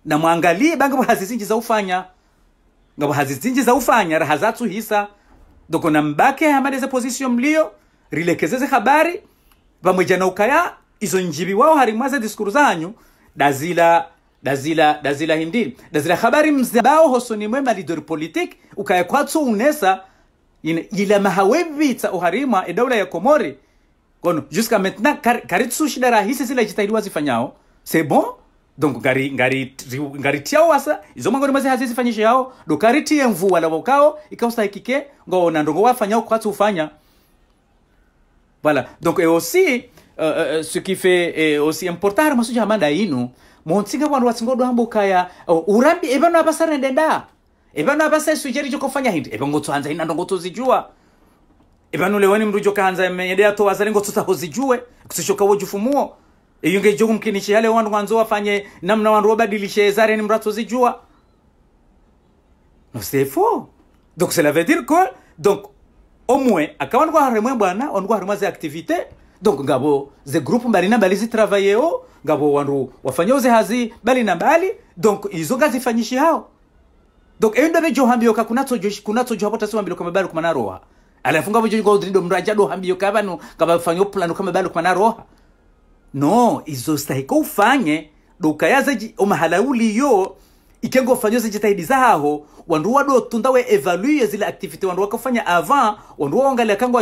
na mwangalie bangabo hazizi zofanya ngabo hazizi za zofanya raha zatsu hisa doko na mbake ze position mlio rilekeze ze habari vamweja na ukaya izo njibi wao harimaze diskuru zanyu dazila dazila dazila hindi dazila habari mzabao hosoni mwema malidori politik ukaya kwatso unesa ina ila yilamaha uharima e dawla ya komori kono jusqu'à maintenant kar, karitsu shida rahisi zila jitahiliwa zifanyao c'est bon donc ngari ngari ngari tiao asa izo mangoni mazi hazizi fanyisha yao do kariti mvu wala bokao ikausa ikike ngo na ndongo wafanyao kwatsu ufanya voilà donc et aussi euh, euh, eh, ce qui fait euh, aussi important masuja hamanda inu munsinga bwandu batsinga odwambukaya uh, urambi ebano abasarende nda ebano abasaiswijeri jokofanya hindu ebe ngotsohanza inando ngotsozijua ebano leweni mndu jokahanza mede yatowazale ngotsotahozijue kusichokawo jufumuo iyunge e, mkinishi hale wandu wanzo wafanye namna wandu wabadilishe ni mratu zijua. no c'est faux donc cela veut dire que donc au moins akawandu kwaharemwe bwana wandu kwaharemwa ze activité donc ngabo ze groupe mbali na mbali zitravayeho ngabo wandu wafanya wafanyeho hazi bali na mbali donc izo gazi fanyishi hao donc e ndo nejohambiyoka kunatsojoha potasiwambiloka mabali kumanaroha alafu ngavo jogodrido mndu ajadohambiyoka vanu ngavafanyo plano kama bali na roha no izo stai ko stahika ufanye doukayaze omahala yo ikengo fanyo ze jitahidi za hao wandu wado tunda we evalue zile activity wandu wakafanya avant wandu waongalia kango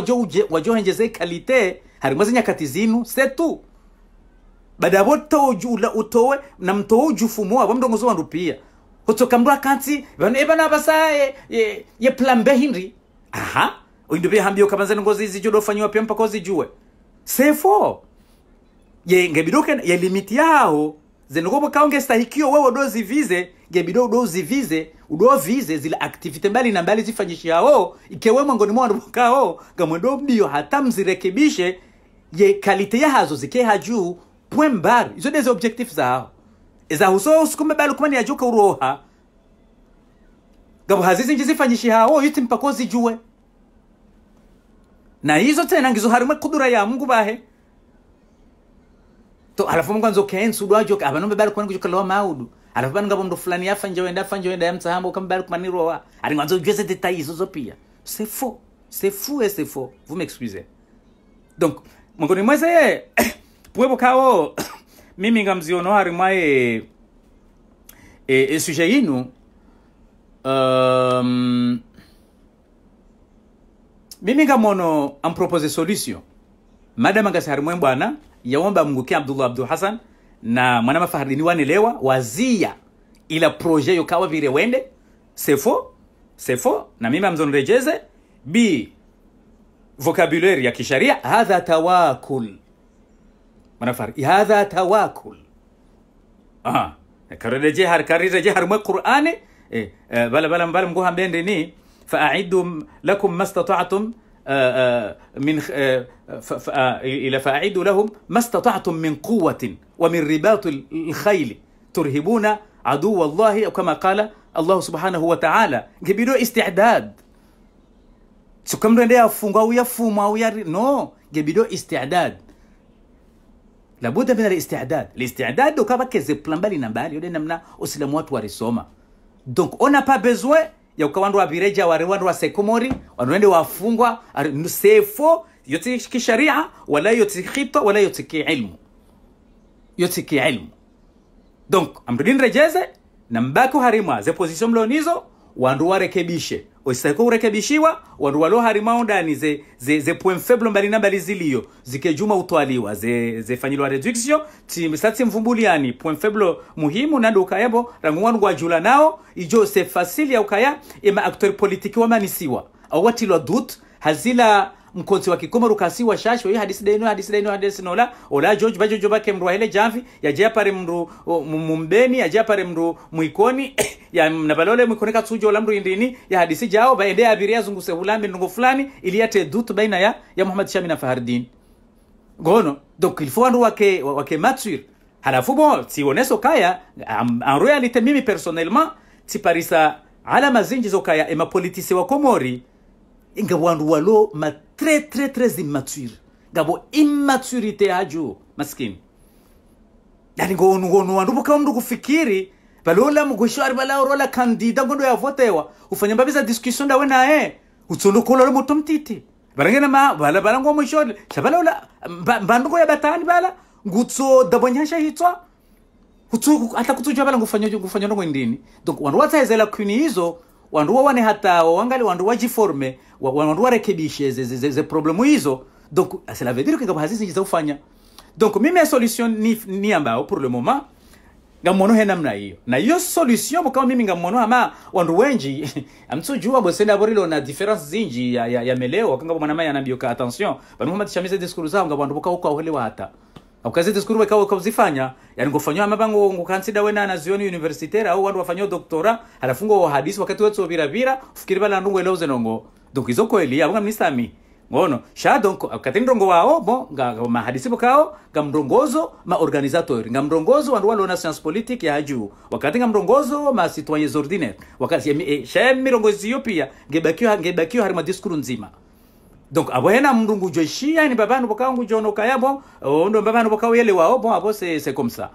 wajohenjeze kalite harimo z'inyakati zinu setu bada badabo tojula utowe na mto ujufumu abo mdongo zo wanrupia kutoka mra kanti bano eba na basa ye, ye ye plambe hindri aha uindu bya hambio kabanza ngozi zijudo fanywa pia mpaka zijue sefo ye ngebidoke ye limiti yao zenogobo kaonge stahikio wewe dozi zivize ngebido dozi zivize udo vize zile activity mbali na mbali zifanyishia ho ikiwemo ngoni mwa ndokao gamwendo mbio hata mzirekebishe ye kalite ya hazo zike haju point mbar izo neze objectif zaho eza huso usukume bali kumani yajuka uroha gabu hazizi nji zifanyishe hao oh, yuti mpako zijue na hizo tena ngizo harimwe kudura ya Mungu bahe to alafu Mungu anzo kensu dwajo abanombe bali kumani kujukala maudu alafu bani ngabo ndo fulani afanje wenda afanje wenda yamtsambo kama bali kumani roha ari nganzo jweze details hizo pia c'est faux c'est fou et c'est faux vous m'excusez donc mwingoni mweze [COUGHS] puwepo kawo [COUGHS] mimi ngamzionoari mwaye e, e suje inu um, mimi ngamono ampropose solution madam angasihari mwe bwana yawomba mnguke abdullah abdul hasan na mwana mafahardini wanelewa wazia ila proje yokawa vire wende sefo sefo na mimi amzonrejeze b فوكابولير يا كشريع هذا تواكل ما نفر هذا تواكل اه كرر جهر كرر جهر ما قرآن إيه بلا بلا بلا مقوها بين فأعدوا لكم ما استطعتم من إلى فأعدوا لهم ما استطعتم من قوة ومن رباط الخيل ترهبون عدو الله أو كما قال الله سبحانه وتعالى جبلوا استعداد soka mndu ende yafunga au fuma au yari no gebido istiadad la bouda gebideo istidad labuda min alistidad listidad okabakeze plan mbali na bali yode namna osilamu watu warisoma donc on n'a pas besoin ya yauka wa bireja wa rewandu wa sekomori wandu wende wafungwa sefo yotiki sharia wala yoti yotikita wala yotiki ilmu yotiki ilmu donc amrudinrejeze na mbaki harima ze position mlonizo wandu rekebishe osako kurekebishiwa wandu walo harimao ndani ze, ze, ze point faible mbali na mbalinambali ziliyo zikejuma utwaliwa ze, ze fanyilwa reduction satsi mvumbuliani point faible muhimu na nando yabo rangu wanu jula nao ijo se fasili ya ukaya ima aktor politiki wati lo dut hazila mkonzi wa kikomo wa shasho hii hadisi deno hadisi deno hadisi nola ola George bajo joba kemrwa hele ya yaje apare mru mumbeni ya apare mru muikoni [CLEARS THROAT] ya napalole mwikoneka tsujo la mndu indini ya hadisi jao baende ya abiria zunguse hulambi nungu fulani ili ya tedhutu baina ya ya Muhammad Shami na Fahardin gono donc ilifu faut wake wake mature halafu bon tioneso kaya anru ya lite mimi personnellement tiparisa zo kaya ema politisi wa komori inga wandu walo ma tre tre tre zi matwir gabo immaturité haju maskini yani gono gono wandu bukawa mndu kufikiri balola mugwisho ari bala rola kandida ngo ndo yavotewa ufanya mbabiza discussion dawe naye utsolokolole muto mtiti barangena ma bala bala ngo mushole shabalola mbandungo ya batani bala ngutso dabonyasha hitwa utsu hata kutsujwa bala ngufanya ngufanya ngo ngindini donc wandu watsayezela kwini hizo wandu wane hata wangali wandu wajiforme wandu warekebishe ze, ze, ze, ze problemu hizo donc ah, cela veut dire que ngabo zinjiza ufanya donc mimi solution ni, ni ambao pour le moment he namna hiyo na hiyo solution kama mimi ngamwonoha ama wandu wenji amtsujua [LAUGHS] senda borilo na difference zinji ya, ya, ya meleo kangabo mwanamaye anambioka attention banuhuma tishamize diskuru zangu ngabo uko hole aholewa hata ukazi diskuru bekawo ukazifanya yani ngofanywa mabango ngo ngukansida wena na zion university era au wandu wafanyo doktora halafungo hadisi wakati wetso birabira fikiri bala ndungwe leuze nongo donc izo kweli abanga mnisami ngono sha donc kati mrongo wao bo ga, ga mahadisi bokao ga mrongozo ma organizatori ga mrongozo wa ndwalo na science politique ya juu wakati ga mrongozo ma citoyens ordinaires wakati eh, eh sha mirongozi yo pia gebakio gebakio harima diskuru nzima donc abwena mrungu jo joshia ni babanu bokangu jono kayabo ondo babanu bokao yele wao bo abo se se comme ça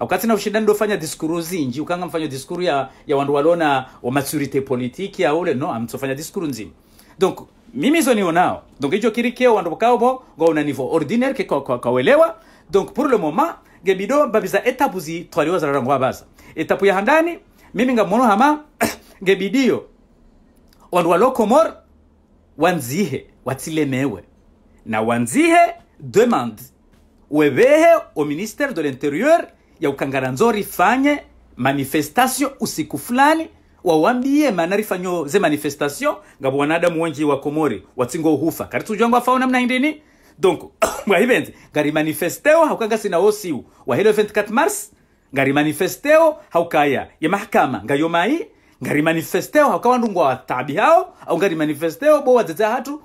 wakati na ushinda ndo fanya diskuru zinji ukanga mfanya diskuru ya ya ndwalo na wa maturité politique ya ole no amtofanya diskuru nzima donc mimi ni onao donc ijo kiri ke wando kabo go na niveau ordinaire ke kawelewa donc pour le moment gebido babiza etapu zi twaliwa za rangwa baza etapu ya handani mimi ngamono hama [COUGHS] gebidio wandu lokomor wanzihe watilemewe na wanzihe demande webehe o ministère de l'intérieur ya ukangara nzori fanye manifestation usiku fulani wawambie manarifanyo ze manifestation ngabo wanadamu wenji wa komori watsingo hufa kari tujwangwa faona namna indini donc [COUGHS] mwahibenzi ngari manifesteo haukaga sina osiu wahilo 24 mars ngari manifesteo haukaya ya mahakama ngayomai ngari manifesteo ndungwa watabi hao au ngari manifesteo bo wadzedza hatu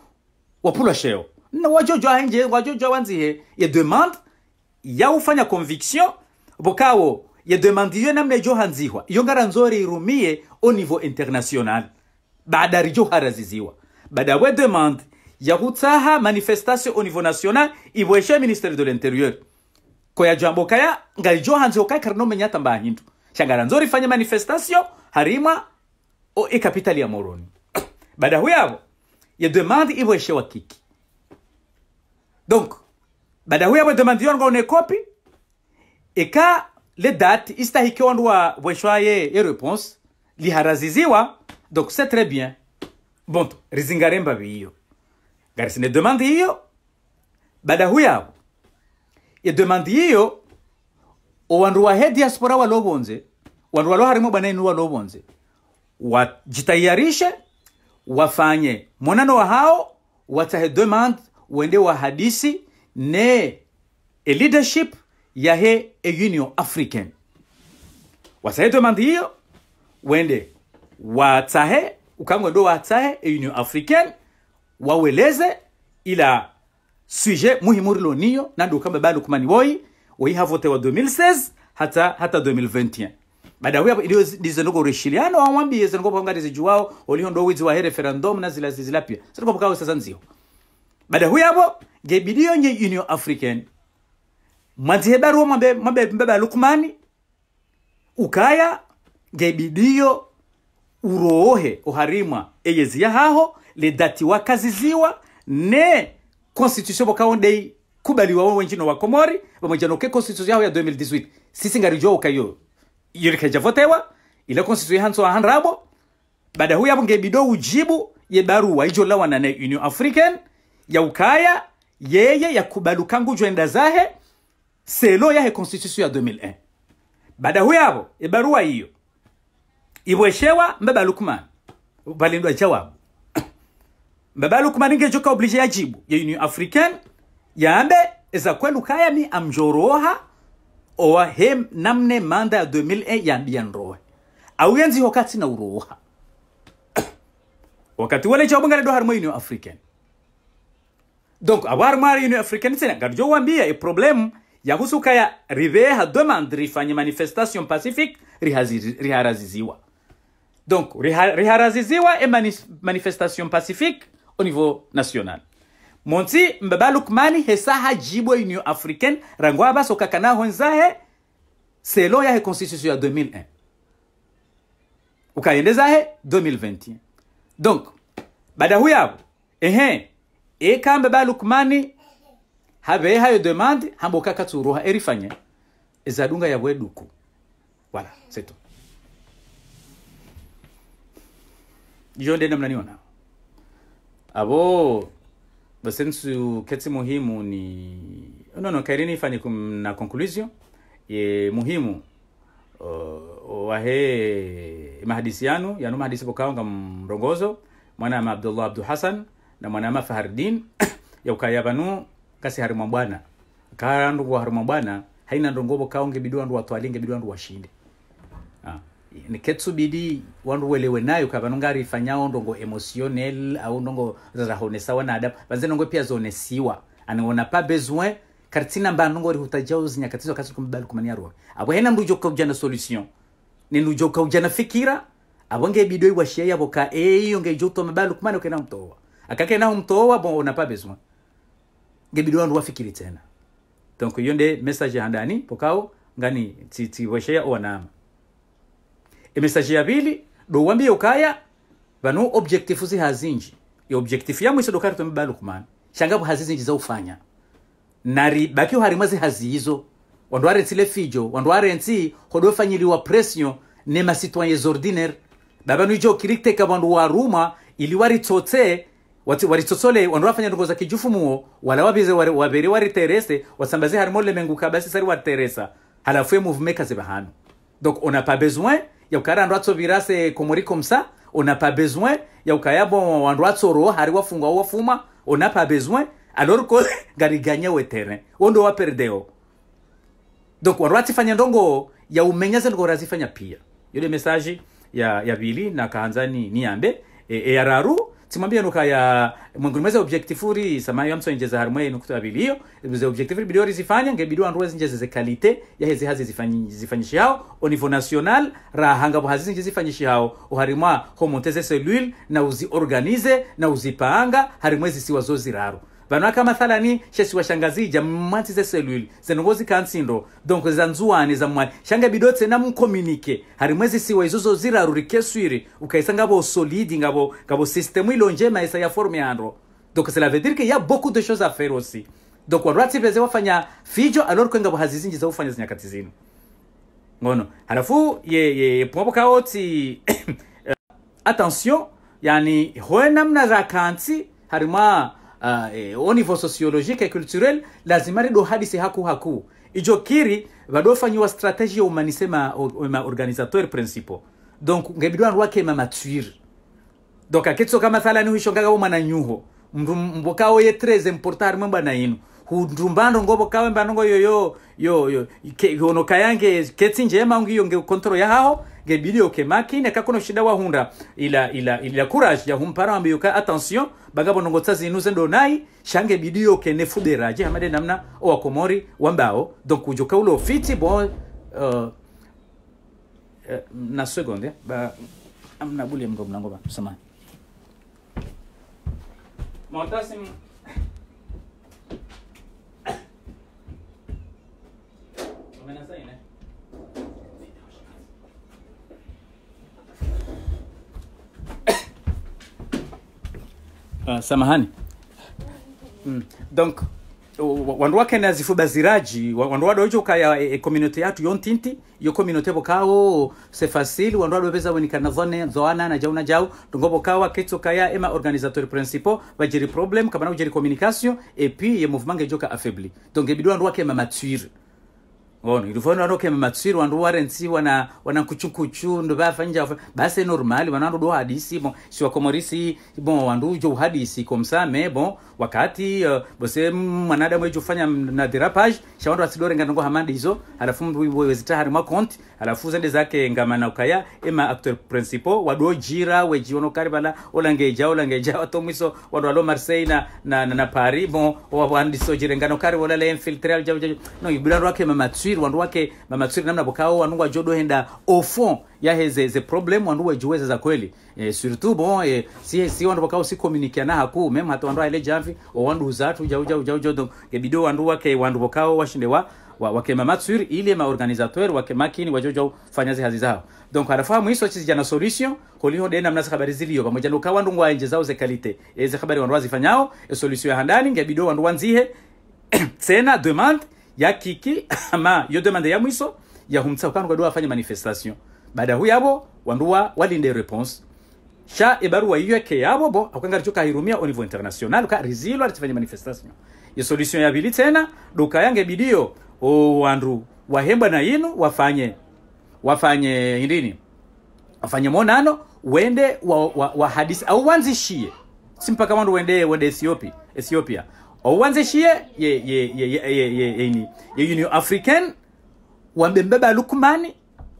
wapulwa sheo na wajojwa nje wajojwa wanzihe ya demande ya ufanya conviction bokawo yademandiwe namna ijohanziwa iyo ngara nzori irumie au niveau international baada haraziziwa baada we ya kutaha manifestation au niveau national ibweshe ministere de l'interieur ya jambo kaya ngarijohanziwa kaya karinomenya hata mbaha hindu shangara nzore ifanye manifestation harima o e ikapitali ya moroni baada huyavo yademande ibweshe wa kiki donc baada huyavo demande yonga one kopi eka les dates istahikiwa ndwa bweshwaye ye réponse liharaziziwa donc c'est très bien bonto rizingaremba biyo garisine demande hiyo badahu yabo idemande hiyo owandu wahe diaspora walobonze wandu walo harimo banenu walobonze wajitayarishe wafanye monano wa hao watahe demande wende wa hadisi ne e leadership yahe e union africain wasaitwe manthi hiyo wende watahe ukangwe ndo watahe e union africain waweleze ila sujet muhimu rilo niyo nando ukambe bali kumani woi woihavote wa 2016 hata hata 2021 baada huya ndio ndizenogo reshiliano awambi zenogo pangati zijuao olio ndo wizi wa here referendum na zila zilapia sasa kwa sasa nzio baada huya hapo gebidio nye union african mwadzihe baruwa mwabeba lukumani ukaya gebidiyo uroohe oharimwa eyeziya haho ledati wakaziziwa ne constitution bokaondei kubaliwa wenjino wa komori bamwejano ke constitution yaho ya 2018 sisingarijo ukayo yorikejavotewa ile constitution hanso ahanrabo baada huyo hapo ngebido ujibu ye barua ijo lawana ne Union African ya ukaya yeye yakubalukangujwenda zahe selo yahe constitution ya 2001 badahu yabo ibarua hiyo ibweshewa mbaba lukman balindwa jawabu [COUGHS] mbaba lukman inge joka oblige yajibu ya union africaine yambe eza kwelu kayami amjoroha owa hem namne manda ya 2001 yambiya nrowe auyenziho kati na uroha [COUGHS] wakati wale jawabu ngaledo harimo union africaine donc abo harimo ari union africaine tena ngadjo wambia e problemu yahusuka ya riveha demande rifanye manifestation pacifique riharaziziwa donc riharaziziwa e manifestation pacifique au niveau national monti mbaba lukmani hesaha jibwe union africaine rangwa basokakana honzahe selon yahe constitution ya 2001 ukayendezahe 2021 donc bada huyabo ehe ekambe ba habe hayo demande hambo kakatsuroha erifanye ezadunga yawe duku wala seto iyo namna niona abo basensu ketsi muhimu ni no no kairini ifanye na conclusion ye muhimu uh, wahe mahadisiano yanu yanu mahadisi pokaonga mrongozo mwana mwanama abdullah abdul hasan na mwana mwanama fahardin [COUGHS] yaukayabanu kasi harimo bwana karandu wa harimo bwana haina ndongo bo kaonge bidi wandu watwalinge bidu wandu washinde ah ni ketsu bidi wandu welewe nayo kaba nongari ifanyao ndongo emotionnel au ndongo za honesa wana adab vanze ndongo pia zone zonesiwa aniona pa besoin kartina mba ndongo ri hutajauzi nyakatizo kasi kumbali kumania roho abo hena mrujo kaujana solution ni nujo kaujana fikira abonge bidu washia yabo ka eyo ngeijo to mabalu kumana kena mtoa akake na mtoa bo ona pa besoin gebiri wandu wafikiri tena donc yonde message ya ndani pokao ngani tiwesheya ti e ya pili do dowambie ukaya vanu objectif zihazinji e objectif yamwe sidokari tomebali kumana hazizi njiza ufanya nari baki harimazi hazizo wandu aretsile fijo wandu arentsi hodofanyiliwa pression ne masitoyens ordinaire baba babanu ijo kirikiteka vandu waruma ili tote wati waritsosole wandu kijufu muo wala wabize wabere terese wasambaze harimo lemenguka basi sari wariteresa halafu ye mouvement kaziba hano donc on n'a pas besoin ya ukara ukarandu virase komori komsa on n'a pas besoin ya ukayabo wandu atsoro hari wafungwa wafuma on n'a pas besoin alors ko [LAUGHS] gariganya we terrain wondo wa perdeo donc wandu atifanya ndongo ya umenyaze ndiko razifanya pia yule message ya ya bili na kahanzani niambe e, e araru timwambie nukaya mwenguni mweze objectifuri samayo amso inje za harumwe nukuto abili hiyo ze objectifuri bidii zifanya nge bidii anruwe zinje ze kalite ya hezi hazi zifanyishi hao o niveau national rahanga bo hazi zinje zifanyishi hao harimwa homonteze cellule na uzi organize na uzipanga harimwe zisiwazo ziraru vanhu mathalani xaxiwexangazija mmanthi zeselwile zenongo zikantsindo donko zanzuwane zamwali xangabidotse na mukomunike hari mwezisiwa izozo ziraru rikeswiri ukaisa ngavo solide ngavo ngavo sistemu ilonje maisa ya forme yanro donc cela veut dire qu'il y a beaucoup de choses à faire aussi donc vanhu vatsipeze wafanya fijo alors que ngavo hazizinji ufanya zinyakati zino ngono halafu ye, ye, pwapo kaotsi [COUGHS] eh, attention yani hoe namna za rakantsi harimwa uh, ah, au eh, niveau sociologique et culturel lazima rido hadise haku haku ijo kiri vadofanyiwa strategie umanise ma, ma organisateur principal donc ngebidwa rwake mamatwire donc akitsoka mathalani huishongaga umwana nyuho mbokawo ye tres importar mwemba na inu hundumbando ngobo kawe mbanongo yoyo yo yo, yo, yo, yo, yo, yo, yo, yo, yo, yo, yo, yo, yo, yo, yo, yo, gebiliyoke makine kakona ushida wahunda ila ila ila courage ya humpara ambiyoka attention bagabo nongotsa zinu zendo nai shange bidiyoke ne fuderaje amade namna o akomori wambao donc ujoka ulo fiti bon uh, uh, na seconde ba amna bule mgo mlango ba samani Mortasim uh, samahani mm. donc wandu wakene azifubaziraji wandu wadoijuka kaya e, e communauté yatu yontinti yo communauté bokao c'est facile wandu wadobeza bonika zone zoana na jau na jau dongo bokao akitsuka ya ema organisateur principaux bajiri problème kabana ujeri communication et puis ye mouvement ngejoka affaibli donc ebidu wandu wakema mature ono ilifoni roke matswiri wandu warentsiwa na wana nkuchukuchu ndo vafanja base normali vanandu do hadisi bon siwakomorisi bon wandu jo hadisi komsame bon wakati uh, eh, bose mwanadamu ejo fanya na derapage sha wandu nga ndongo hamandi hizo alafu wezitahari mwa konti alafu zende zake ngamana ukaya ema acteur principal wadojira wejionokari vala olangeja olangeja [LAUGHS] watomwiso wandu alo marseille na, na, na, na paris bon wa wandisojirenganokari wolala infiltre aljao no ibilandu akema matswiri matswiri wandu wake mamatswiri namna bokao wandu wajodohenda au fond yahe ze, ze problem wandu wajuweza za kweli e, surtout bon e, si, si wandu bokao si communique na haku meme hata wandu aile jamvi o wandu zatu jau jau jau jodo donc ebido wandu wake wandu bokao washinde wa, wa wakema matswiri ile ma wake makini wakemakini wajojo fanya hazi zao donc ara arafahamu hiso chizi jana solution kuliho dena mnasa habari ziliyo pamoja nuka wandu ngwaenje zao ze kalite e ze habari wandu wazifanyao e solution ya handani ngebido wandu wanzihe tena [COUGHS] demande ya kiki [LAUGHS] ama yo demande ya mwiso ya humtsa kwa ndo afanye manifestation baada huyo yabo wandua walinde response sha ebaru wa yeke yabo bo akwanga richo kahirumia au niveau international ka rizilo atifanye manifestation ya solution ya bili tena duka yange bidio o wandu wahemba na yinu wafanye wafanye indini wafanye monano wende wa, wa, wa hadisi au wanzishie simpaka wandu wende wende Ethiopia Ethiopia owanzishie ye ye ye ye ye ye ye ni ye Union African wamembeba lukumani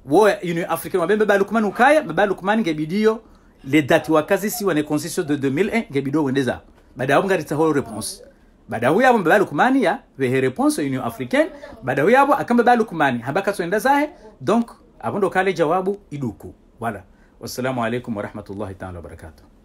wo Union African wamembeba lukumani ukaya lukumani Lukman le les wa kazi si wane constitution de 2001 ngebidiyo wendeza baada hapo ngarita whole response baada huyo hapo mbeba lukumani ya vehe response Union African baada huyo hapo akambeba lukumani habaka tuenda zahe donc hapo ndo kale jawabu iduku wala wassalamu alaikum warahmatullahi taala wabarakatuh